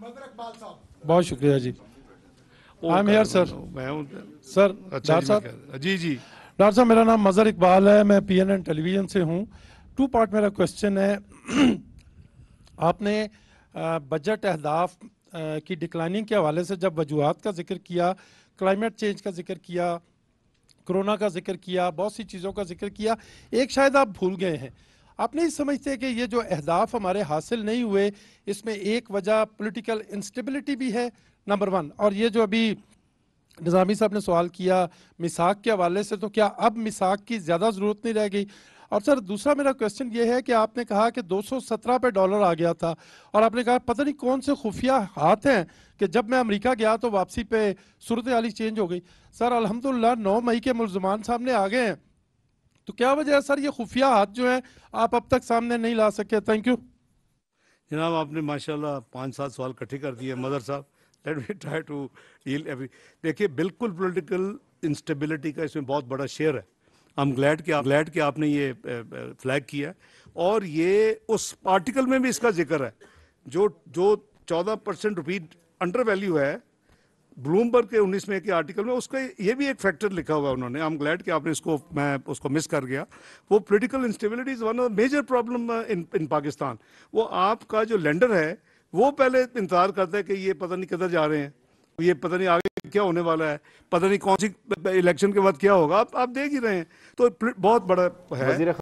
बहुत शुक्रिया जी आई एम हेयर सर मैं हूँ सर अच्छा साहब जी जी डॉक्टर साहब मेरा नाम मज़र इकबाल है मैं पी एन एन टेलीविज़न से हूँ टू पार्ट मेरा क्वेश्चन है आपने बजट अहदाफ की डिक्लाइनिंग के हवाले से जब वजूहत का जिक्र किया क्लाइमेट चेंज का जिक्र किया कोरोना का जिक्र किया बहुत सी चीज़ों का जिक्र किया एक शायद आप भूल गए हैं आप नहीं समझते कि ये जो अहदाफ हमारे हासिल नहीं हुए इसमें एक वजह पोलिटिकल इंस्टेबिलिटी भी है नंबर वन और ये जो अभी निज़ामी साहब ने सवाल किया मिसाक के हवाले से तो क्या अब मिसाक की ज़्यादा ज़रूरत नहीं रह गई और सर दूसरा मेरा क्वेश्चन ये है कि आपने कहा कि 217 पे डॉलर आ गया था और आपने कहा पता नहीं कौन से खुफिया हाथ हैं कि जब मैं अमेरिका गया तो वापसी पे सूरत आली चेंज हो गई सर अलहमदिल्ला 9 मई के मुलजमान सामने आ गए हैं तो क्या वजह है सर ये खुफिया हाथ जो है आप अब तक सामने नहीं ला सके थैंक यू जनाब आपने माशाला पाँच सात सवाल इकट्ठे कर दिए मदर साहब let me try to deal every देखिए बिल्कुल पोलिटिकल इंस्टेबिलिटी का इसमें बहुत बड़ा शेयर है हम ग्लैड के ग्लैड के आपने ये फ्लैग किया और ये उस आर्टिकल में भी इसका जिक्र है जो जो चौदह परसेंट रुपी अंडर वैल्यू है ब्लूमबर्ग के 19 में के आर्टिकल में उसका ये भी एक फैक्टर लिखा हुआ है उन्होंने आई एम ग्लैड कि आपने इसको मैं उसको मिस कर गया वो political instability is one of major problem in in Pakistan वो आपका जो लेंडर है वो पहले इंतजार करता है कि ये पता नहीं किधर जा रहे हैं ये पता नहीं आगे क्या होने वाला है पता नहीं कौन सी इलेक्शन के बाद क्या होगा आप आप देख ही रहे हैं तो बहुत बड़ा है